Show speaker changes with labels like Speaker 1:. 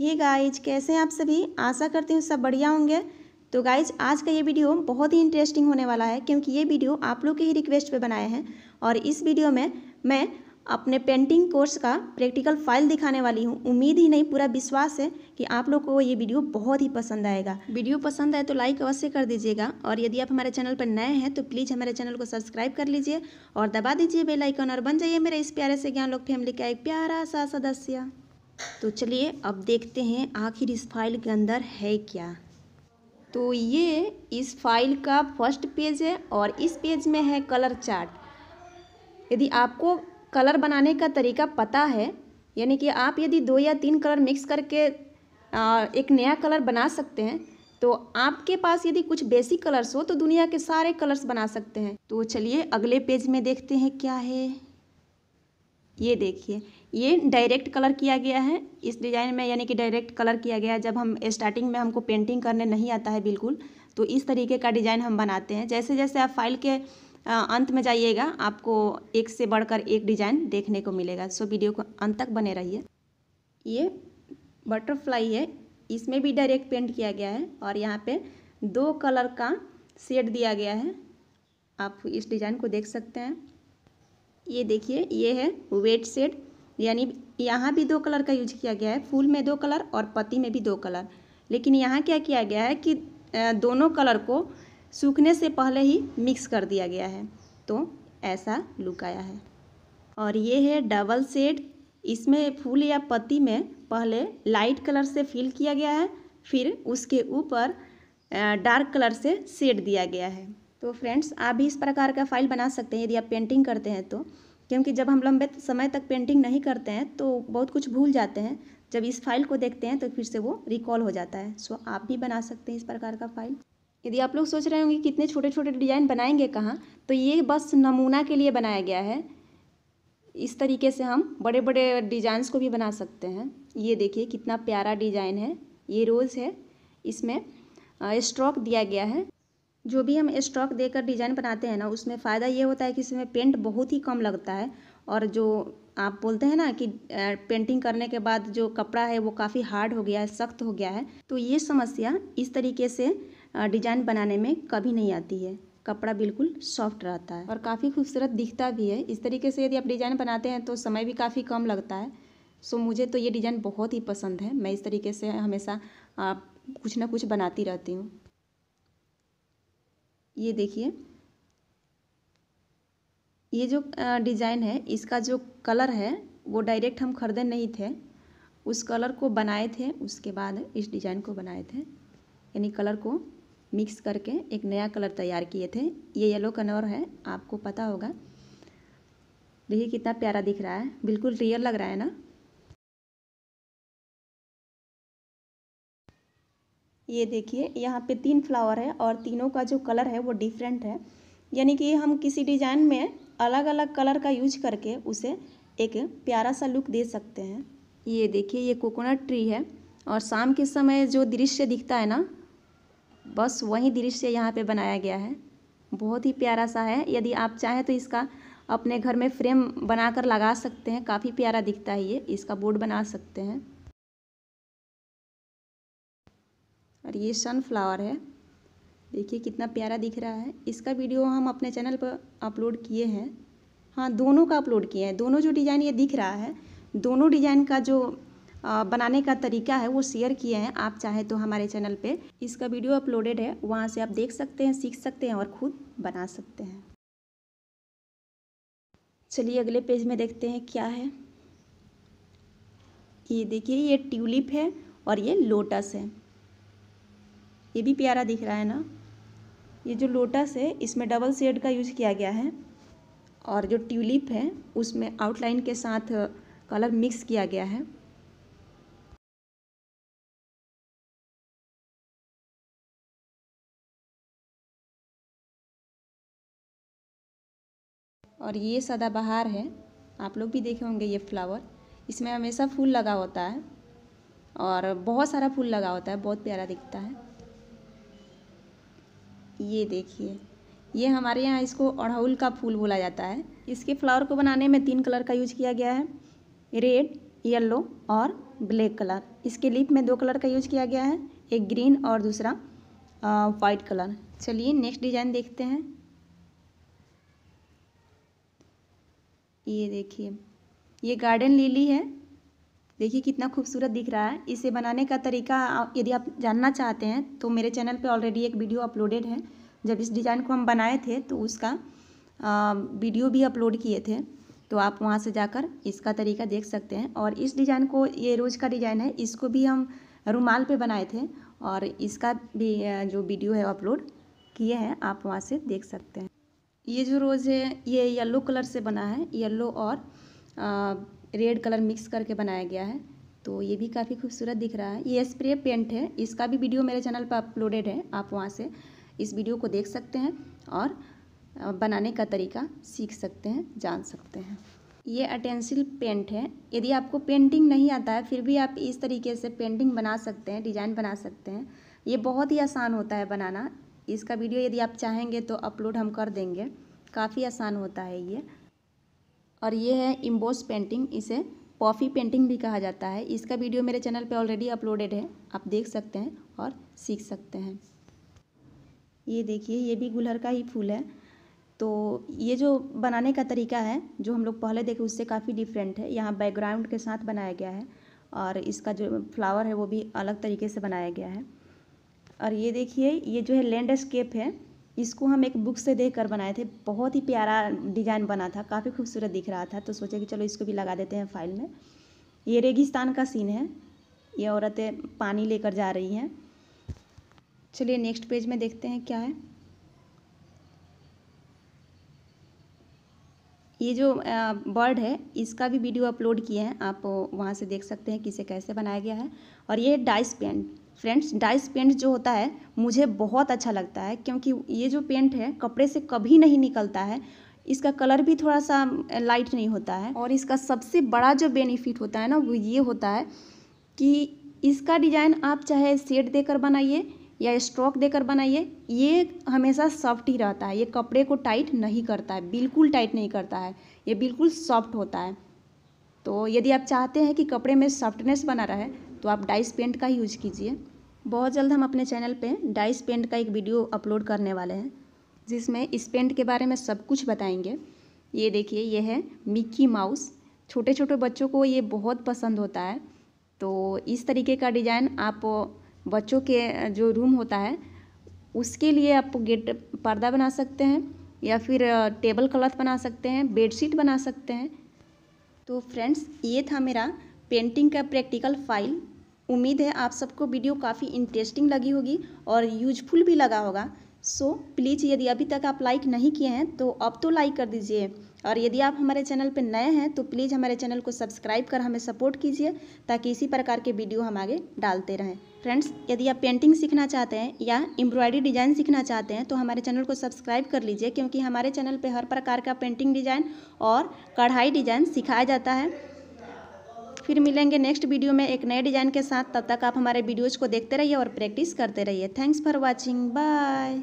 Speaker 1: hey guys कैसे हैं आप सभी आशा करती हूँ सब बढ़िया होंगे तो गाइज आज का ये वीडियो बहुत ही इंटरेस्टिंग होने वाला है क्योंकि ये वीडियो आप लोग के ही रिक्वेस्ट पे बनाए हैं और इस वीडियो में मैं अपने पेंटिंग कोर्स का प्रैक्टिकल फाइल दिखाने वाली हूँ उम्मीद ही नहीं पूरा विश्वास है कि आप लोग को ये वीडियो बहुत ही पसंद आएगा वीडियो पसंद आए तो लाइक अवश्य कर दीजिएगा और यदि आप हमारे चैनल पर नए हैं तो प्लीज़ हमारे चैनल को सब्सक्राइब कर लीजिए और दबा दीजिए बेलाइकन और बन जाइए मेरे इस प्यारे से ज्ञान लोग फैमिली का एक प्यारा सा सदस्य तो चलिए अब देखते हैं आखिर इस फाइल के अंदर है क्या तो ये इस फाइल का फर्स्ट पेज है और इस पेज में है कलर चार्ट यदि आपको कलर बनाने का तरीका पता है यानी कि आप यदि दो या तीन कलर मिक्स करके एक नया कलर बना सकते हैं तो आपके पास यदि कुछ बेसिक कलर्स हो तो दुनिया के सारे कलर्स बना सकते हैं तो चलिए अगले पेज में देखते हैं क्या है ये देखिए ये डायरेक्ट कलर किया गया है इस डिज़ाइन में यानी कि डायरेक्ट कलर किया गया है जब हम स्टार्टिंग में हमको पेंटिंग करने नहीं आता है बिल्कुल तो इस तरीके का डिज़ाइन हम बनाते हैं जैसे जैसे आप फाइल के अंत में जाइएगा आपको एक से बढ़कर एक डिज़ाइन देखने को मिलेगा सो वीडियो को अंत तक बने रहिए ये बटरफ्लाई है इसमें भी डायरेक्ट पेंट किया गया है और यहाँ पे दो कलर का शेड दिया गया है आप इस डिज़ाइन को देख सकते हैं ये देखिए ये है वेट शेड यानी यहाँ भी दो कलर का यूज किया गया है फूल में दो कलर और पत्ती में भी दो कलर लेकिन यहाँ क्या किया गया है कि दोनों कलर को सूखने से पहले ही मिक्स कर दिया गया है तो ऐसा लुक आया है और ये है डबल सेड इसमें फूल या पत्ती में पहले लाइट कलर से फिल किया गया है फिर उसके ऊपर डार्क कलर से शेड दिया गया है तो फ्रेंड्स आप भी इस प्रकार का फाइल बना सकते हैं यदि आप पेंटिंग करते हैं तो क्योंकि जब हम लंबे समय तक पेंटिंग नहीं करते हैं तो बहुत कुछ भूल जाते हैं जब इस फाइल को देखते हैं तो फिर से वो रिकॉल हो जाता है सो आप भी बना सकते हैं इस प्रकार का फाइल यदि आप लोग सोच रहे होंगे कितने छोटे छोटे डिजाइन बनाएंगे कहाँ तो ये बस नमूना के लिए बनाया गया है इस तरीके से हम बड़े बड़े डिजाइंस को भी बना सकते हैं ये देखिए कितना प्यारा डिजाइन है ये रोज़ है इसमें स्ट्रोक दिया गया है जो भी हम स्टॉक देकर डिज़ाइन बनाते हैं ना उसमें फ़ायदा ये होता है कि इसमें पेंट बहुत ही कम लगता है और जो आप बोलते हैं ना कि पेंटिंग करने के बाद जो कपड़ा है वो काफ़ी हार्ड हो गया है सख्त हो गया है तो ये समस्या इस तरीके से डिजाइन बनाने में कभी नहीं आती है कपड़ा बिल्कुल सॉफ्ट रहता है और काफ़ी खूबसूरत दिखता भी है इस तरीके से यदि आप डिज़ाइन बनाते हैं तो समय भी काफ़ी कम लगता है सो मुझे तो ये डिज़ाइन बहुत ही पसंद है मैं इस तरीके से हमेशा कुछ ना कुछ बनाती रहती हूँ ये देखिए ये जो डिज़ाइन है इसका जो कलर है वो डायरेक्ट हम खरीदे नहीं थे उस कलर को बनाए थे उसके बाद इस डिज़ाइन को बनाए थे यानी कलर को मिक्स करके एक नया कलर तैयार किए थे ये येलो कलर है आपको पता होगा देखिए कितना प्यारा दिख रहा है बिल्कुल रियल लग रहा है ना ये देखिए यहाँ पे तीन फ्लावर है और तीनों का जो कलर है वो डिफरेंट है यानी कि हम किसी डिजाइन में अलग अलग कलर का यूज करके उसे एक प्यारा सा लुक दे सकते हैं ये देखिए ये कोकोनट ट्री है और शाम के समय जो दृश्य दिखता है ना बस वही दृश्य यहाँ पे बनाया गया है बहुत ही प्यारा सा है यदि आप चाहें तो इसका अपने घर में फ्रेम बनाकर लगा सकते हैं काफ़ी प्यारा दिखता है ये इसका बोर्ड बना सकते हैं और ये सनफ्लावर है देखिए कितना प्यारा दिख रहा है इसका वीडियो हम अपने चैनल पर अपलोड किए हैं हाँ दोनों का अपलोड किए हैं दोनों जो डिज़ाइन ये दिख रहा है दोनों डिज़ाइन का जो बनाने का तरीका है वो शेयर किए हैं आप चाहे तो हमारे चैनल पे इसका वीडियो अपलोडेड है वहाँ से आप देख सकते हैं सीख सकते हैं और खुद बना सकते हैं चलिए अगले पेज में देखते हैं क्या है ये देखिए ये ट्यूलिप है और ये लोटस है ये भी प्यारा दिख रहा है ना ये जो लोटस है इसमें डबल सेड का यूज़ किया गया है और जो ट्यूलिप है उसमें आउटलाइन के साथ कलर मिक्स किया गया है और ये सदाबहार है आप लोग भी देखे होंगे ये फ्लावर इसमें हमेशा फूल लगा होता है और बहुत सारा फूल लगा होता है बहुत प्यारा दिखता है ये देखिए ये हमारे यहाँ इसको अड़हुल का फूल बोला जाता है इसके फ्लावर को बनाने में तीन कलर का यूज किया गया है रेड येलो और ब्लैक कलर इसके लिप में दो कलर का यूज किया गया है एक ग्रीन और दूसरा वाइट कलर चलिए नेक्स्ट डिजाइन देखते हैं ये देखिए ये गार्डन लिली है देखिए कितना खूबसूरत दिख रहा है इसे बनाने का तरीका यदि आप जानना चाहते हैं तो मेरे चैनल पे ऑलरेडी एक वीडियो अपलोडेड है जब इस डिज़ाइन को हम बनाए थे तो उसका वीडियो भी अपलोड किए थे तो आप वहाँ से जाकर इसका तरीका देख सकते हैं और इस डिज़ाइन को ये रोज़ का डिज़ाइन है इसको भी हम रुमाल पर बनाए थे और इसका भी जो वीडियो है अपलोड किए हैं आप वहाँ से देख सकते हैं ये जो रोज़ है ये येल्लो कलर से बना है येल्लो और आ, रेड कलर मिक्स करके बनाया गया है तो ये भी काफ़ी खूबसूरत दिख रहा है ये स्प्रे पेंट है इसका भी वीडियो मेरे चैनल पर अपलोडेड है आप वहाँ से इस वीडियो को देख सकते हैं और बनाने का तरीका सीख सकते हैं जान सकते हैं ये अटेंसिल पेंट है यदि आपको पेंटिंग नहीं आता है फिर भी आप इस तरीके से पेंटिंग बना सकते हैं डिज़ाइन बना सकते हैं ये बहुत ही आसान होता है बनाना इसका वीडियो यदि आप चाहेंगे तो अपलोड हम कर देंगे काफ़ी आसान होता है ये और ये है इम्बोस पेंटिंग इसे पॉफी पेंटिंग भी कहा जाता है इसका वीडियो मेरे चैनल पे ऑलरेडी अपलोडेड है आप देख सकते हैं और सीख सकते हैं ये देखिए ये भी गुलहर का ही फूल है तो ये जो बनाने का तरीका है जो हम लोग पहले देखे उससे काफ़ी डिफरेंट है यहाँ बैकग्राउंड के साथ बनाया गया है और इसका जो फ्लावर है वो भी अलग तरीके से बनाया गया है और ये देखिए ये जो है लैंडस्केप है इसको हम एक बुक से देख कर बनाए थे बहुत ही प्यारा डिज़ाइन बना था काफ़ी खूबसूरत दिख रहा था तो सोचे कि चलो इसको भी लगा देते हैं फाइल में ये रेगिस्तान का सीन है ये औरतें पानी लेकर जा रही हैं चलिए नेक्स्ट पेज में देखते हैं क्या है ये जो बर्ड है इसका भी वीडियो अपलोड किए हैं आप वहाँ से देख सकते हैं किसे कैसे बनाया गया है और ये dice paint friends dice paint जो होता है मुझे बहुत अच्छा लगता है क्योंकि ये जो पेंट है कपड़े से कभी नहीं निकलता है इसका कलर भी थोड़ा सा लाइट नहीं होता है और इसका सबसे बड़ा जो बेनिफिट होता है ना वो ये होता है कि इसका डिज़ाइन आप चाहे सेट देकर बनाइए या स्ट्रोक देकर बनाइए ये हमेशा सॉफ्ट ही रहता है ये कपड़े को टाइट नहीं करता है बिल्कुल टाइट नहीं करता है ये बिल्कुल सॉफ्ट होता है तो यदि आप चाहते हैं कि कपड़े में सॉफ्टनेस बना रहे तो आप डाइस पेंट का यूज कीजिए बहुत जल्द हम अपने चैनल पे डाइस पेंट का एक वीडियो अपलोड करने वाले हैं जिसमें इस पेंट के बारे में सब कुछ बताएंगे ये देखिए ये है मिक्की माउस छोटे छोटे बच्चों को ये बहुत पसंद होता है तो इस तरीके का डिज़ाइन आप बच्चों के जो रूम होता है उसके लिए आप गेट पर्दा बना सकते हैं या फिर टेबल क्लॉथ बना सकते हैं बेडशीट बना सकते हैं तो फ्रेंड्स ये था मेरा पेंटिंग का प्रैक्टिकल फाइल उम्मीद है आप सबको वीडियो काफ़ी इंटरेस्टिंग लगी होगी और यूजफुल भी लगा होगा सो so, प्लीज़ यदि अभी तक आप लाइक नहीं किए हैं तो अब तो लाइक कर दीजिए और यदि आप हमारे चैनल पर नए हैं तो प्लीज़ हमारे चैनल को सब्सक्राइब कर हमें सपोर्ट कीजिए ताकि इसी प्रकार के वीडियो हम आगे डालते रहें फ्रेंड्स यदि आप पेंटिंग सीखना चाहते हैं या एम्ब्रॉयडरी डिज़ाइन सीखना चाहते हैं तो हमारे चैनल को सब्सक्राइब कर लीजिए क्योंकि हमारे चैनल पर हर प्रकार का पेंटिंग डिज़ाइन और कढ़ाई डिज़ाइन सिखाया जाता है फिर मिलेंगे नेक्स्ट वीडियो में एक नए डिज़ाइन के साथ तब तक आप हमारे वीडियोज़ को देखते रहिए और प्रैक्टिस करते रहिए थैंक्स फॉर वॉचिंग बाय